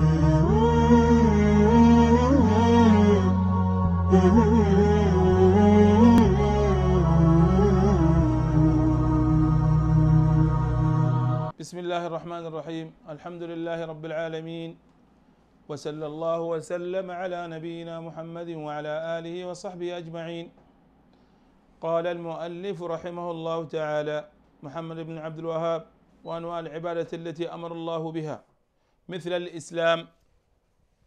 بسم الله الرحمن الرحيم الحمد لله رب العالمين وصلى الله وسلم على نبينا محمد وعلى اله وصحبه اجمعين قال المؤلف رحمه الله تعالى محمد بن عبد الوهاب وانواع العباده التي امر الله بها مثل الإسلام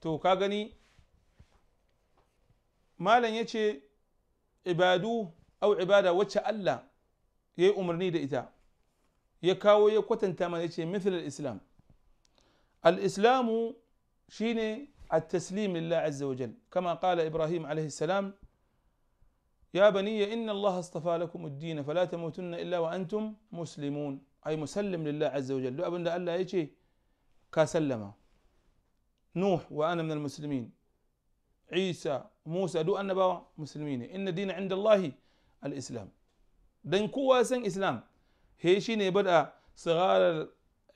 تو كاغني ما لن يتشي عبادو أو عبادة وجه الله Allah أمرني دا إتا يكاو ita ya يتشي مثل الإسلام الإسلام شيني التسليم لله عز وجل كما قال إبراهيم عليه السلام يا بني إن الله اصطفى لكم الدين فلا تموتن إلا وأنتم مسلمون أي مسلم لله عز وجل لو أبن الله يتشي كسلمة نوح وأنا من المسلمين عيسى موسى دو أنبا مسلمين إن دين عند الله الإسلام دن كوا سن إسلام هي شيني بدأ صغار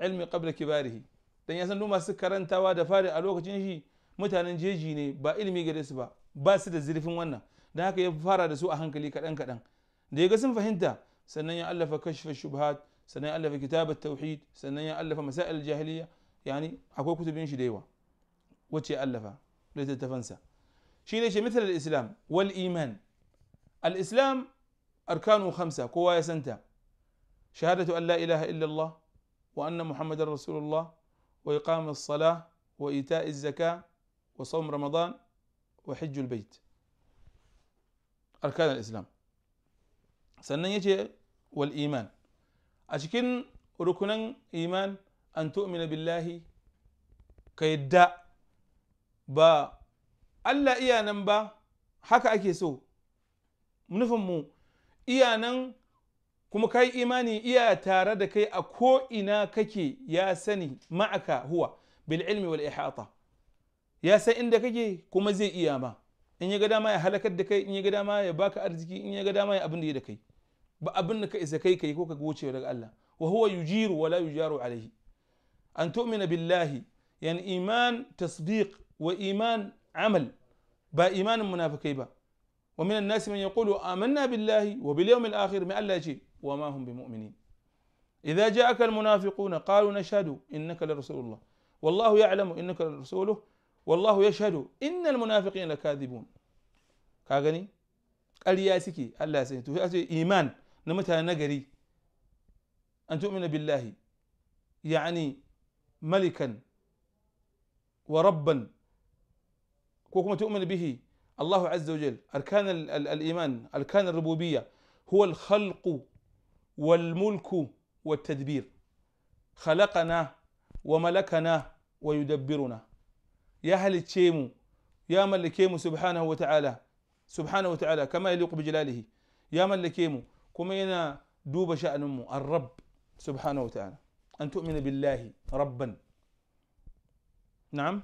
العلم قبل كباره دن يسن دو ما سكران توا دفاري ألوك جنشي متان جيجيني با إلمي قدس با با سيد الزرفن وانا دن هكا يفارا دسو أهنك لي كدن كدن دي قسم فهنتا سنن يألف كشف الشبهات سنن يألف كتاب التوحيد سنن يألف مسائل الجاهلية يعني اكو كتب ينشي ديوا وتشي الفا ليت تفنسا شي ليش مثل الاسلام والايمان الاسلام اركانه خمسه كوا يا سنتا شهادة ان لا اله الا الله وان محمد رسول الله واقام الصلاة وايتاء الزكاة وصوم رمضان وحج البيت اركان الاسلام سنن والايمان اشكن ركنا ايمان an tu'mina billahi ka yadda ba Allah iya nan ba haka ake so nufinmu iya nan kuma kai imani iya tare da kai a ko'ina kake ya sani ma'aka huwa bil ilmi wal ihata ya san inda kake kuma zai iya ma in ya ga dama ya halakar da kai in ya ga dama ya baka arziki in ya ga dama ya abin da ya da kai ba abin da ka isa kai kai ko ka wuce daga Allah wa huwa yujiru wala yujaru alaihi أن تؤمن بالله يعني إيمان تصديق وإيمان عمل با إيمان منافقي با ومن الناس من يقول آمنا بالله وباليوم الآخر من الله شيء وما هم بمؤمنين إذا جاءك المنافقون قالوا نشهد إنك لرسول الله والله يعلم إنك لرسوله والله يشهد إن المنافقين لكاذبون كاغني الياسكي suke Allah sai to sai iman na mutane nagari ملكا وربا وكما تؤمن به الله عز وجل أركان الإيمان أركان الربوبية هو الخلق والملك والتدبير خلقنا وملكنا ويدبرنا يا هل تشيمو يا ملكيمو سبحانه وتعالى سبحانه وتعالى كما يليق بجلاله يا ملكيمو كما ينا دوب أمه الرب سبحانه وتعالى أن تؤمن بالله ربا نعم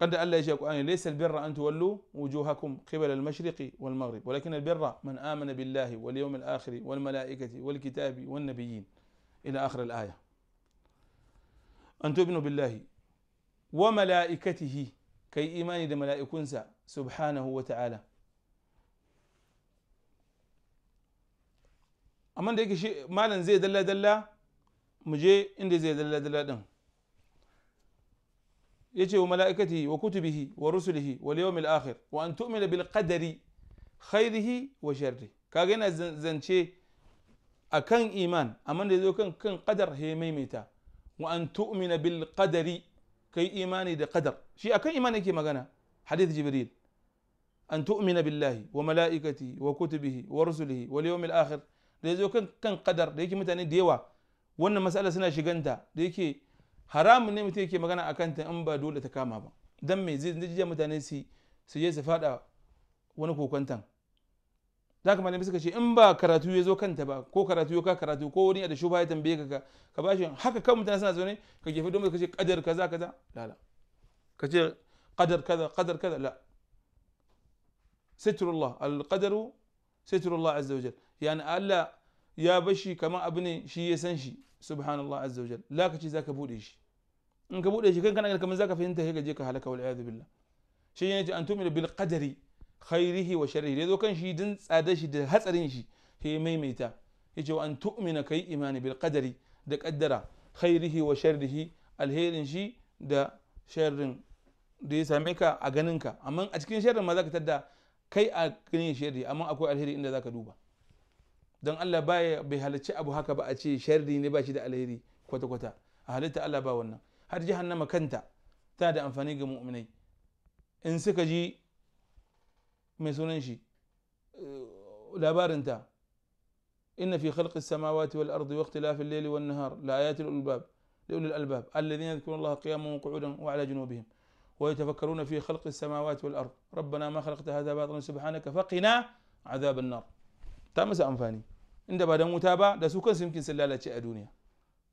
قد ألا يجي القرآن ليس البر أن تولوا وجوهكم قبل المشرق والمغرب ولكن البر من آمن بالله واليوم الآخر والملائكة والكتاب والنبيين إلى آخر الآية أن تؤمنوا بالله وملائكته كي إيمان الملائكة سبحانه وتعالى amma da yake shi malam zai dalla dalla mu je inda zai dalla dalla din Ya ce wa mala'ikatihi wa kutubihi wa rusulihi wa yawmil akhir wa an tu'mina bil qadari khairihi wa sharri kaga yana zance a kan iman amma da yazo kan kan qadar he maimaita wa an tu'mina bil qadari kai imani da qadar shi akan iman yake magana hadith jibril an tu'mina billahi wa mala'ikatihi wa kutubihi wa rusulihi wa yawmil akhir da ya zo kan kadar da yake mutane da yawa wannan masala suna shiganta da yake haramun ne mutum yake magana a kanta in ba dole ta kama ba dan me zai jiya mutane su su je su fada wani kokontan za ka malamai suka ce in ba karatu ya zo kanta ba ko karatu ya ka karatu ko wani da shuba ya tambaye ka ka bashi haka kan mutane suna zaune ka gefe don ka ce kadar kaza kaza lala ka ce kadar kaza kadar kaza la sitrullah الله القدر sitrullah azza wajal yani Allah ya bashi kamar abu ne shi ya san shi subhanallah azza wajal lokaci zaka bude shi in ka buɗe shi kan kana kamar zaka fahimta sai ka je ka halaka wal iyad billah shi ne an tumina bil qadari khairihi wa sharrihi yazo kan shi dan tsada shi da hatsarin shi sai maimaita yace wa an tu'mina kai imani bil qadari da kaddara khairihi wa sharrihi alherin shi da sharrin da ya same a ganin ka amma a cikin sharrin ma zaka tadda kai a ne sharri amma akwai alheri inda zaka duba dan Allah baya bai halacci abu haka ba a ce sharri ne ba shi da alheri kwata kwata a halitta Allah ba wannan har jahannama kanta tana da amfani ga mu'minai in suka ji mai sunan shi labarinta إن في خلق السماوات والأرض واختلاف الليل والنهار لآيات لأولي الألباب الذين يذكرون الله قياما وقعودا وعلى جنوبهم ويتفكرون في خلق السماوات والأرض ربنا ما خلقت هذا باطلا سبحانك فقنا عذاب النار تامس أنفاني عند بعد متابعة دا سوكن سلالة شيء الدنيا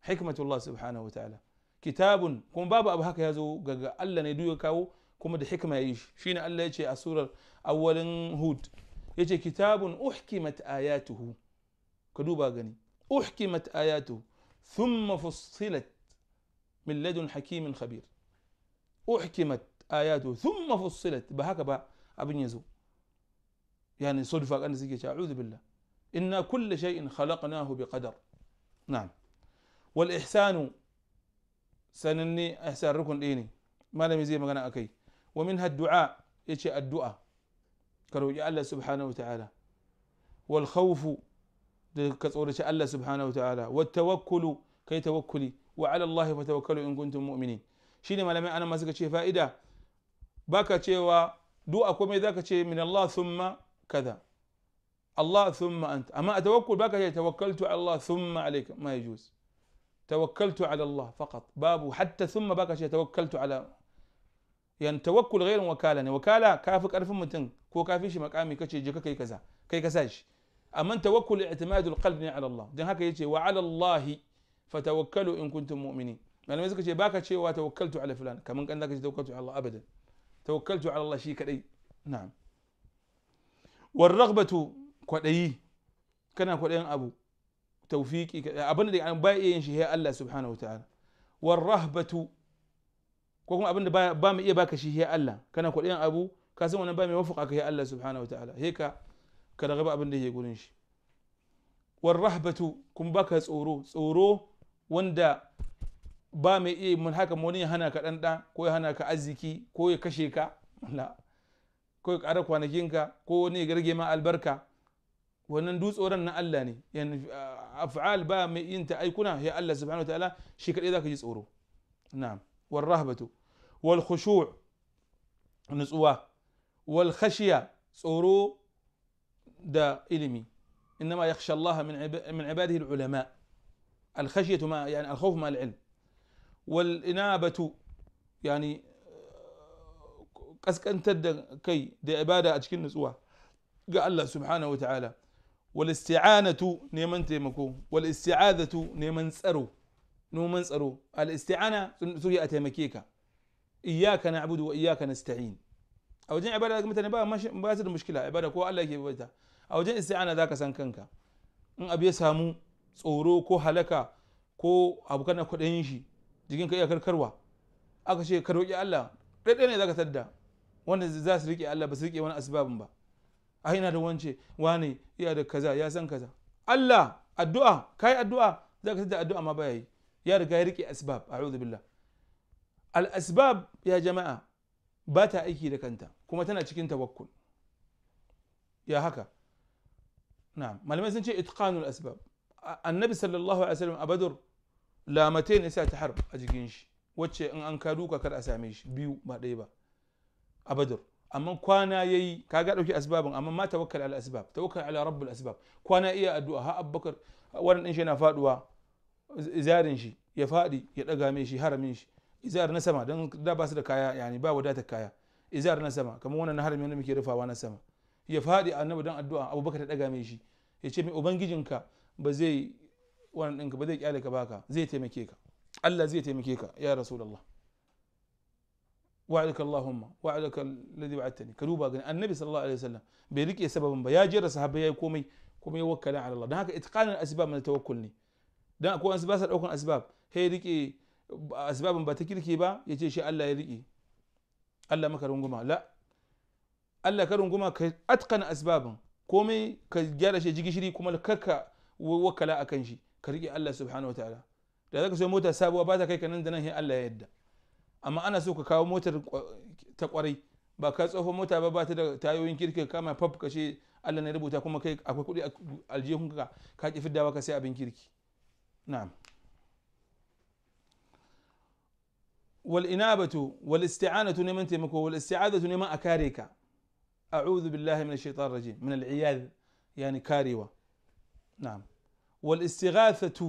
حكمة الله سبحانه وتعالى كتاب كم باب أبو هكا يزو ألا ندوي كاو كم دا حكمة يش فينا ألا يشي أسورة أول هود يجي كتاب أحكمت آياته كدوبا غني أحكمت آياته ثم فصلت من لدن حكيم خبير أحكمت آياته ثم فصلت بهكا با أبن يزو يعني صدفة أن سيكي أعوذ بالله إنا كل شيء خلقناه بقدر نعم والإحسان سنني إحسان ركن إيني ما لم يزيد مكان أكي ومنها الدعاء يشي الدعاء كرو الله سبحانه وتعالى والخوف كتورة الله سبحانه وتعالى والتوكل كي توكلي وعلى الله فتوكلوا إن كنتم مؤمنين shine malamai anan ma suka ce fa'ida baka cewa duk a komai zaka ce min Allah thumma kaza Allah thumma anta amma a tawakkul baka ce tawakkaltu ala Allah thumma alayka ma yajuz tawakkaltu ala Allah faqat babu hatta thumma baka ce tawakkaltu ala yan tawakkul ghayr wakala ne wakala kafi karfin mutum ko kafi shi makami kace je ka kai kaza kai ka sashi amma tawakkul i'timadul qalbi ala Allah dan haka yace wa ala Allah fatawakkalu in kuntum mu'minin malamai suka ce baka cewa tawakkaltu ala fulan kaman kan zaka ce tawakkaltu ala Allah abadan tawakkaltu ala Allah shi kadai na'am war raghbatu kwadayi kana kwadayin abu tawfiki abin da ba iya yin shi ya Allah subhanahu wa ta'ala war rahbatu ko kuma abinda da ba mu iya baka shi ya Allah kana kwadayin abu ka san wannan ba mai wafuka ka ya Allah subhanahu wa ta'ala heka ka ka ragaba abin da yake gurin shi war rahbatu kuma baka tsoro tsoro wanda ba mai iya mun haka wani ya hana ka dan ɗa ko ya hana ka arziki ko ya kashe ka ko ya kwanakin ka ko wani ya garge ma albarka wannan dutsoran na Allah ne yani af'al ba mai yin ta aikuna ya Allah subhanahu wa ta'ala shi kadai zaka ji tsoro na'am wal rahbatu wal khushu' nutsuwa wal khashiya tsoro da ilimi إنما يخشى الله من عباده العلماء الخشية ما يعني الخوف مع العلم والإنابة يعني أسكن آه، تد كي دي عبادة أشكل نسوها قال الله سبحانه وتعالى والاستعانة نيمن تيمكو والاستعاذة نيمن سرو نومن سرو الاستعانة سوية أتيمكيكا إياك نعبد وإياك نستعين أو جن عبادة مثلا ما يصير مشكلة عبادة كو الله يبويتها أو جن استعانة ذاك سنكنكا إن أبي سامو صورو كو هلكا كو أبو كان أكو jikin ka iya karkarwa aka ce ka roƙi Allah ɗaiɗai ne zaka tadda wanda za su riƙe Allah ba su riƙe wani asibabin ba a ina da wance wane iya da kaza ya san kaza Allah addu'a kai addu'a zaka tadda addu'a ma baya yi ya riga ya riƙe asbab a'udhu billah al asbab ya jama'a ba ta aiki da kanta kuma tana cikin tawakkul ya haka na'am malamai sun ce itqanul asbab annabi sallallahu alaihi wasallam a badur lamatai ne sa ta harb a jikin shi wacce in an ka duka kar a same shi biyu ba ɗaya ba a badr amma kwana ya yi ka ga ɗauki asbabin amma ma tawakkal ala asbab tawakkal ala rabbul asbab kwana iya addu'a ha abubakar wannan din shi yana faɗuwa izarin shi ya faɗi ya ɗaga mai shi haramin shi izar na sama don da ba su da kaya yani ba wadatar kaya izar na sama kamar wannan haramin wanda muke rufawa na sama ya fadi annabi dan addu'a abubakar ta ɗaga mai shi ya ce mai ubangijinka ba zai wannan ɗinka ba zai kyale ka baka zai taimake ka Allah zai taimake ka ya rasulullah wa'adaka Allahumma wa'adaka alladhi wa'adtani ka duba gani annabi sallallahu alaihi wasallam bai rike sababin ba ya jera sahabbai yayi komai kuma ya wakkala ala Allah dan haka itqanul asbab min tawakkul ne dan akwai wasu ba sa daukan asbab he rike asbabin ba ta kirki ba ya ce shi Allah ya rike Allah maka runguma la Allah ka runguma ka atqana asbabin komai ka gyara shi jigishiri kuma kakka wakkala akan shi ka riƙe Allah subhanahu wataala da zaka so mota sabuwa ba ta kai ka nan da nan Allah ya yadda amma ana so ka kawo motar ta kwarai ba ka tsoho mota ba ba ta da tayoyin kirki ka kama faf kashe Allah na rubuta kuma kai akwai kuɗi aljihun ka ka ki fiddawa ka sai abin kirki na'am wal inabatu wal isti'anatu neman taimako wal isti'adatu neman a kare ka a'udhu billahi minash shaitanir rajim min al iyad yani karewa na'am والاستغاثه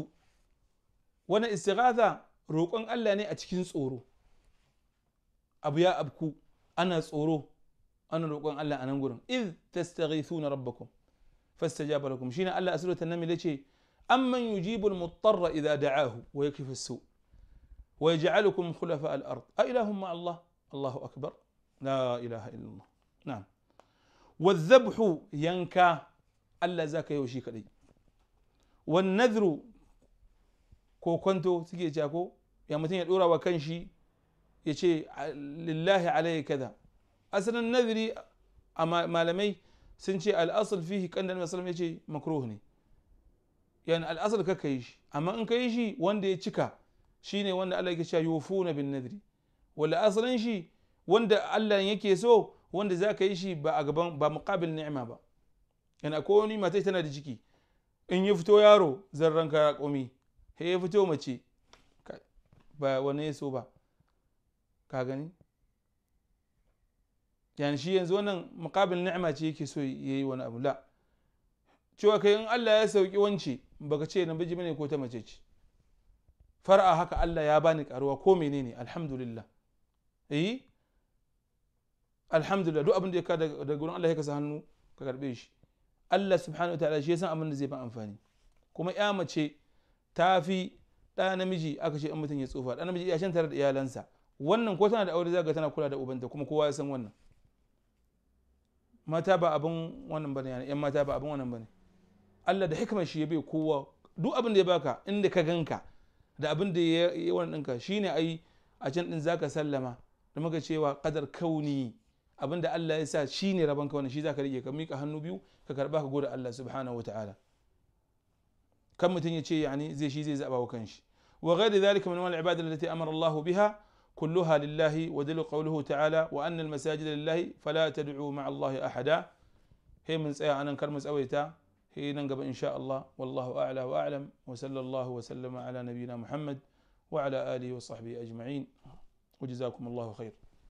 وانا استغاثه روكون الله ني اتشكين سورو ابو يا ابكو انا سورو انا روكون الله انا نقول اذ تستغيثون ربكم فاستجاب لكم شينا الله اسئله النمي ليش اما يجيب المضطر اذا دعاه ويكشف السوء ويجعلكم خلفاء الارض اله مع الله الله اكبر لا اله الا الله نعم والذبح ينكى الا ذاك يوشيك لي Wani nadhru ko kwanto suke cewa ko ya mutum ya dora wa shi, ya ce lillahi alayhi kaza asalin nadhri a malamai sun ce al'asal fihi kan da ya ce makruh ne yani al'asal ka kai shi amma in kai shi wanda ya cika shine wanda Allah yake cewa yufuna bin nadri wala asalin shi wanda Allah yake so wanda za ka yi shi ba a gaban ba muqabil ni'ima ba yana ko wani mata tana da ciki in ya fito yaro ranka kaya komi he ya fito mace ba wani ya so ba ka gani yani shi yanzu wannan makabin ni'ima ce yake so ya yi wani abu la cewa kai in Allah ya sauki wance baka ce namiji ne ko ta mace ce far'a haka Allah ya bani karuwa ko menene alhamdulillah eh alhamdulillah duk abin da ya ka daga gurin Allah ya kasa hannu ka karbe shi Allah subhanahu ta'ala shi san abin da zai fi amfani kuma ya mace ta fi ɗa namiji aka ce in mutum ya tsufa ɗa namiji ya shan tare da iyalansa wannan ko tana da aure za tana kula da ubanta kuma kowa ya san wannan mata ba abin wannan bane yana yan mata ba abin wannan bane Allah da hikimar shi ya bai kowa duk abin da ya baka inda ka ganka da abin da ya yi wannan ɗinka shine ai a can ɗin zaka sallama da muka cewa kadar kauni abinda Allah ya sa shine rabanka wannan shi zaka rike ka mika hannu biyu ka karba ka gode Allah subhanahu wataala kan mutun yace yani zai shi zai zaba wa kanshi wa ghairi dhalika min al-ibad allati amara Allah biha kulluha lillahi wa qawluhu ta'ala wa anna al-masajida lillahi fala tad'u ma'a Allah ahada he الله tsaya anan kar mu tsawaita he nan gaba insha Allah wallahu a'la wa a'lam wa sallallahu wa sallama ala nabiyyina Muhammad وعلى آله وصحبه أجمعين وجزاكم الله خير